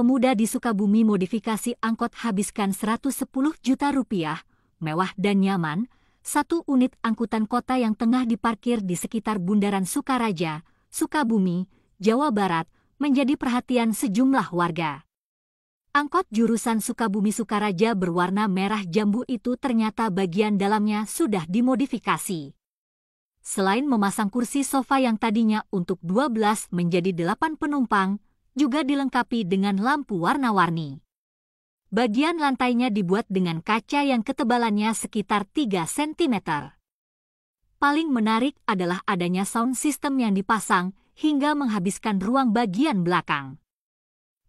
pemuda di Sukabumi modifikasi angkot habiskan 110 juta rupiah, mewah dan nyaman, satu unit angkutan kota yang tengah diparkir di sekitar Bundaran Sukaraja, Sukabumi, Jawa Barat, menjadi perhatian sejumlah warga. Angkot jurusan Sukabumi Sukaraja berwarna merah jambu itu ternyata bagian dalamnya sudah dimodifikasi. Selain memasang kursi sofa yang tadinya untuk 12 menjadi 8 penumpang, juga dilengkapi dengan lampu warna-warni. Bagian lantainya dibuat dengan kaca yang ketebalannya sekitar 3 cm. Paling menarik adalah adanya sound system yang dipasang hingga menghabiskan ruang bagian belakang.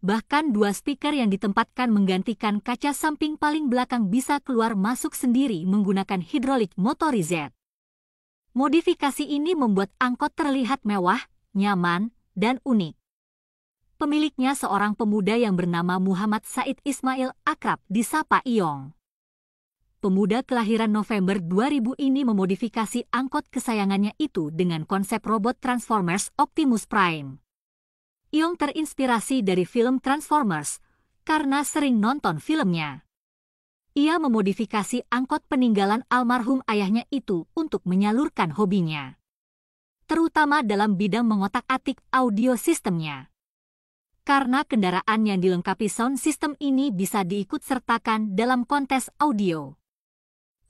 Bahkan dua speaker yang ditempatkan menggantikan kaca samping paling belakang bisa keluar masuk sendiri menggunakan hidrolik motorized. Modifikasi ini membuat angkot terlihat mewah, nyaman, dan unik pemiliknya seorang pemuda yang bernama Muhammad Said Ismail akrab disapa Iyong. Pemuda kelahiran November 2000 ini memodifikasi angkot kesayangannya itu dengan konsep robot Transformers Optimus Prime. Iyong terinspirasi dari film Transformers karena sering nonton filmnya. Ia memodifikasi angkot peninggalan almarhum ayahnya itu untuk menyalurkan hobinya. Terutama dalam bidang mengotak-atik audio sistemnya karena kendaraan yang dilengkapi sound system ini bisa diikut sertakan dalam kontes audio.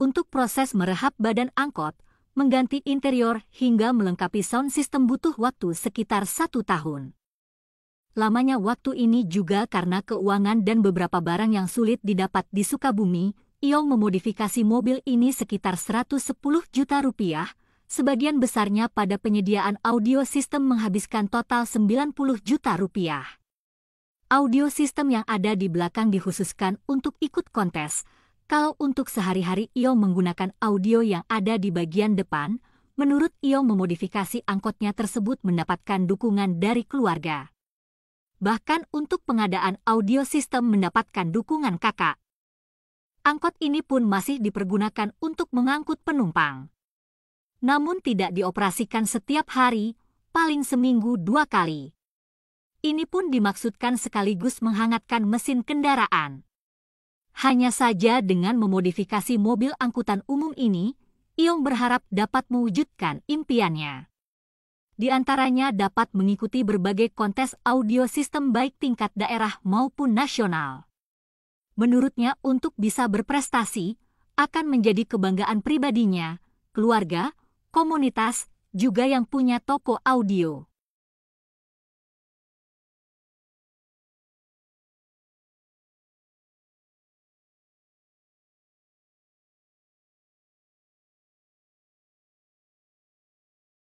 Untuk proses merehab badan angkot, mengganti interior hingga melengkapi sound system butuh waktu sekitar satu tahun. Lamanya waktu ini juga karena keuangan dan beberapa barang yang sulit didapat di Sukabumi, Iong memodifikasi mobil ini sekitar 110 juta rupiah, sebagian besarnya pada penyediaan audio system menghabiskan total 90 juta rupiah. Audio sistem yang ada di belakang dikhususkan untuk ikut kontes. Kalau untuk sehari-hari Io menggunakan audio yang ada di bagian depan, menurut Io memodifikasi angkotnya tersebut mendapatkan dukungan dari keluarga. Bahkan untuk pengadaan audio sistem mendapatkan dukungan kakak. Angkot ini pun masih dipergunakan untuk mengangkut penumpang. Namun tidak dioperasikan setiap hari, paling seminggu dua kali. Ini pun dimaksudkan sekaligus menghangatkan mesin kendaraan. Hanya saja dengan memodifikasi mobil angkutan umum ini, Iong berharap dapat mewujudkan impiannya. Di antaranya dapat mengikuti berbagai kontes audio sistem baik tingkat daerah maupun nasional. Menurutnya untuk bisa berprestasi, akan menjadi kebanggaan pribadinya, keluarga, komunitas, juga yang punya toko audio.